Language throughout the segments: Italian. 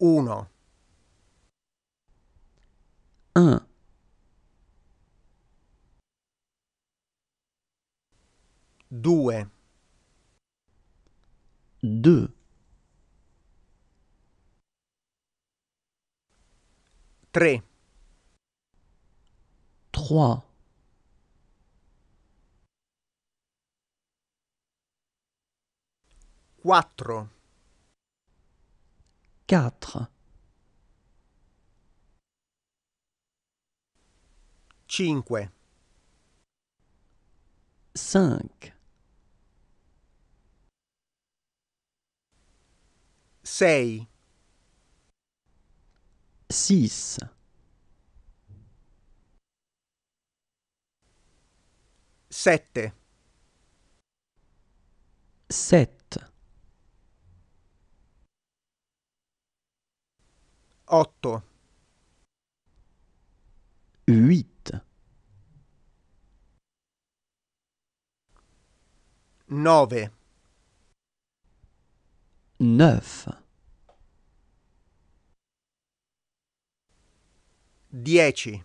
1 1 2 2 3 3 4 Quatre. Cinque. Cinq. Sei. Six. Sette. Sette. 8 8 9 9 10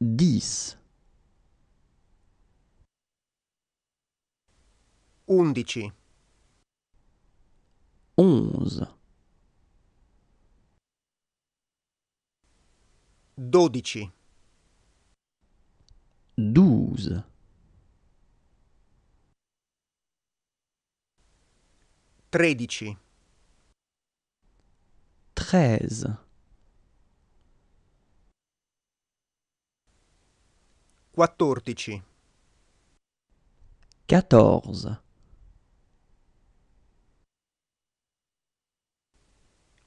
10 11 11 12 12 13 13 14 14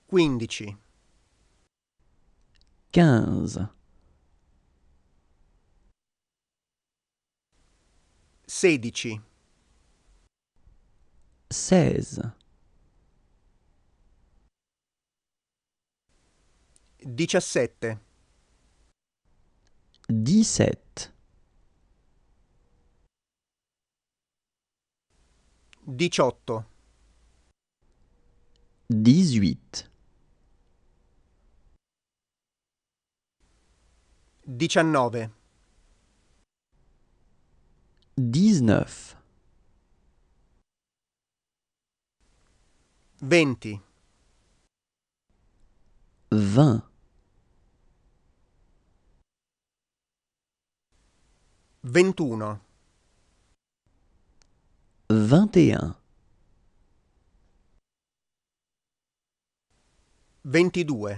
15 quinze. Sedici. Seize. Diciassette. Diciassette. Diciotto. Dix-huit. 19 19 20 20 21 21 22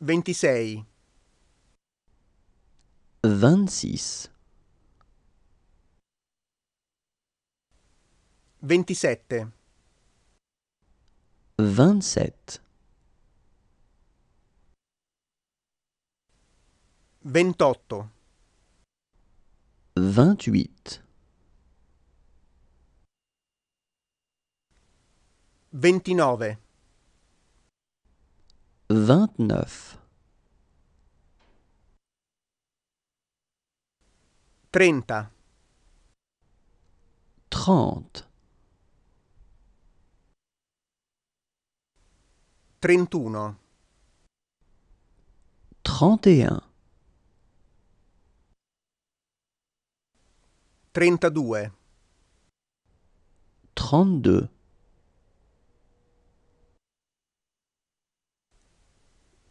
26 26 27 27 28 28 29 29 30 30 31 31 32 32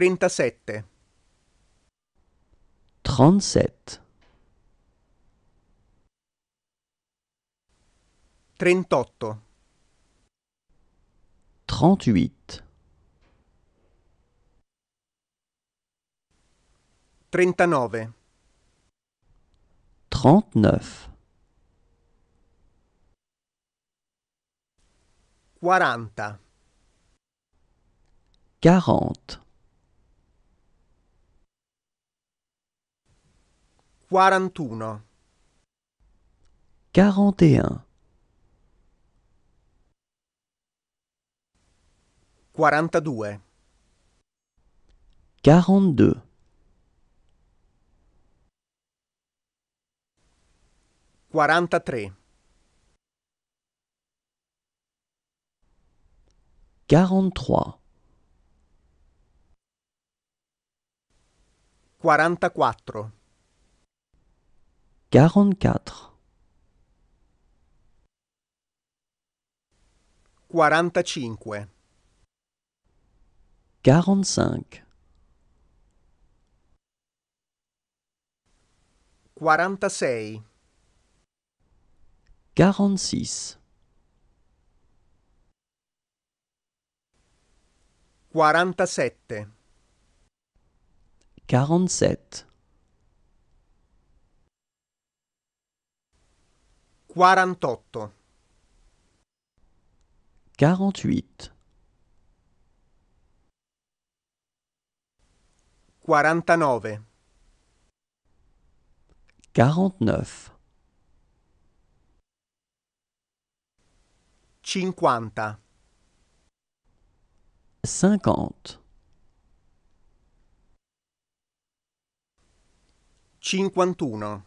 Trentasette. Trente-sept. Trentotto. Trente-huit. Trentanove. trente 41 41 42 42 43 43 44 quarante-quatre 45 quarantacinque 46 quarantasei 47 quarantasette Quarantotto. Quarante-huit. Quarantanove. Quarante-neuf. Cinquanta. Cinquantuno.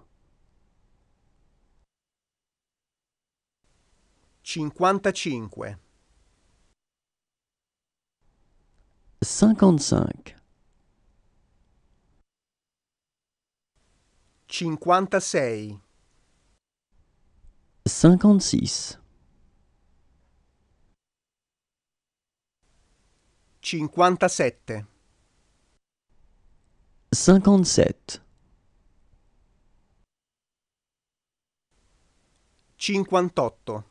55 55 56 56 57 57 58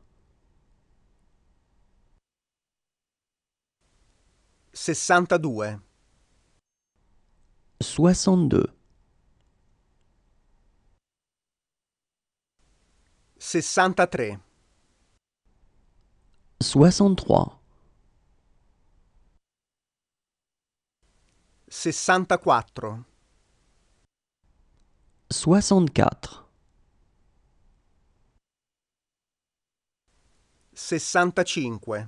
sessantadue 62 sessantatré 63 sessantaquattro 64 sessantacinque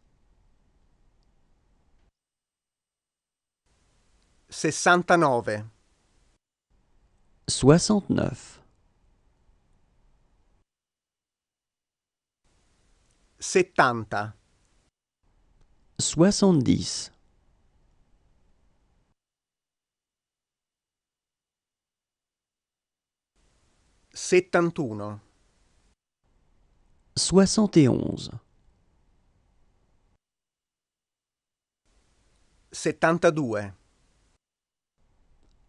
neuf Soixante-neuf. Soixante-dix. Soixante et onze. Septante-deux.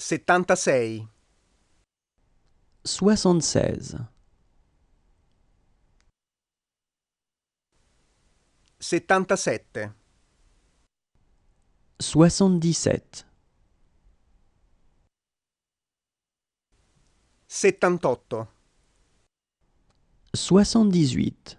Settantasei. Soixante-seize. Settantasette. Soixante-dix-sept. Settantotto. Soixante-dix-huit.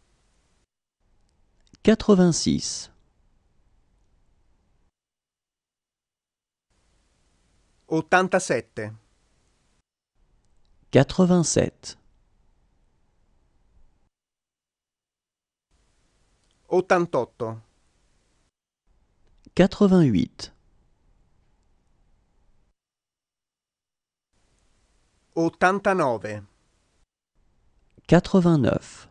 quatre-vingt-six. sept Quatre-vingt-sept. Ottantotto. Quatre-vingt-huit. neuf Quatre-vingt-neuf.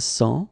100